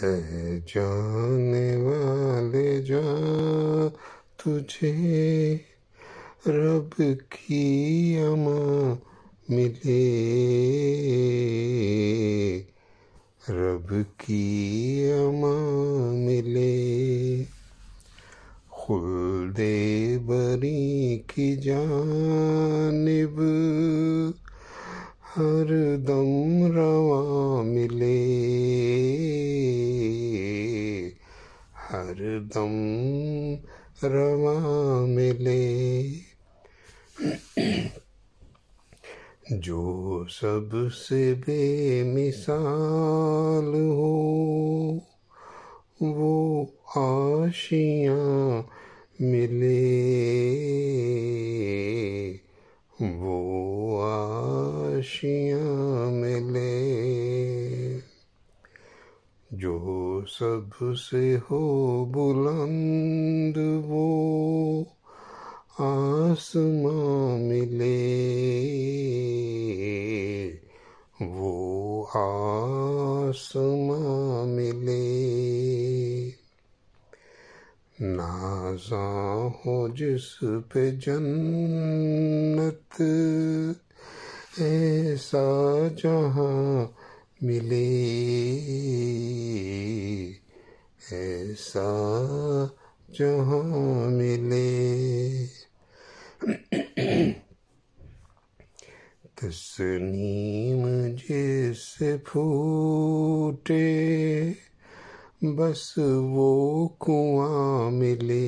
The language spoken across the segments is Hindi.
है जाने वाले जा तुझे रब की अमा मिले रब की अमा मिले खुलदे बरी की जानब हर दम रवा मिले हरदम रवा मिले जो सबसे बेमिसाल हो वो आशियाँ मिले वो आशियाँ मिले जो सबसे हो बुलंद वो आसमां मिले वो आसमां मिले नाजा हो जिस पे जन्नत ऐसा जहाँ मिले ऐसा जहाँ मिले तस्नीम जिस फूटे बस वो कुआं मिले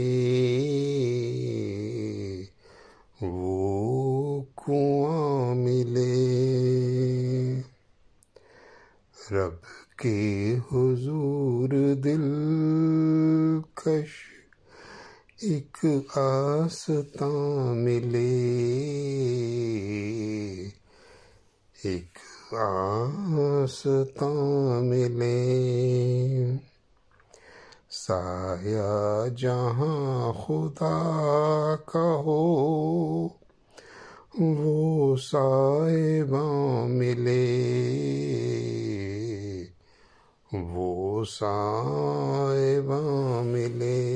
रब के हुजूर दिल कश एक आसता मिले एक आसता मिले साया जहाँ खुदा का हो वो साहेबा मिले वो साहिबा मिले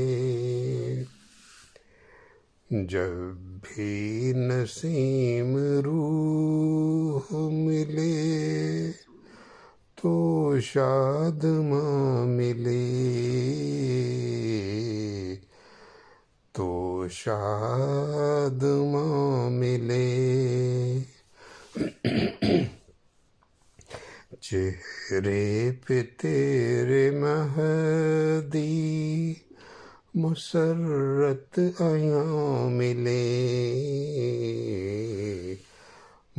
जब भी नसीम रूह मिले तो शादमा मिले तो शाद चेहरे पे तेरे महदी मुसरत आया मिले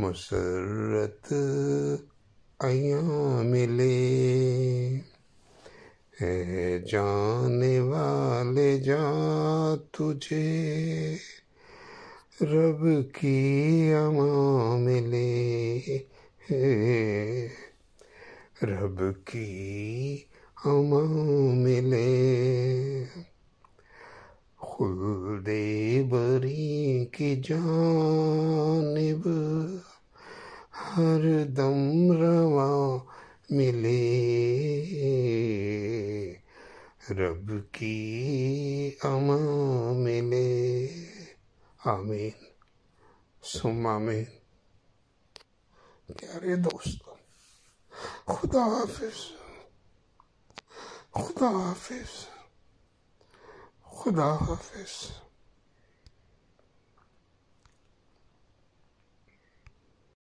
मुसरत आया मिले है जाने वाले जा तुझे रब की अमा मिले है रब की हमाँ मिले खुलदे बरी की जानब हर दम रवा मिले रब की अमा मिले आमीन सुम आमीन प्यारे दोस्तों خدا حافظ خدا حافظ خدا حافظ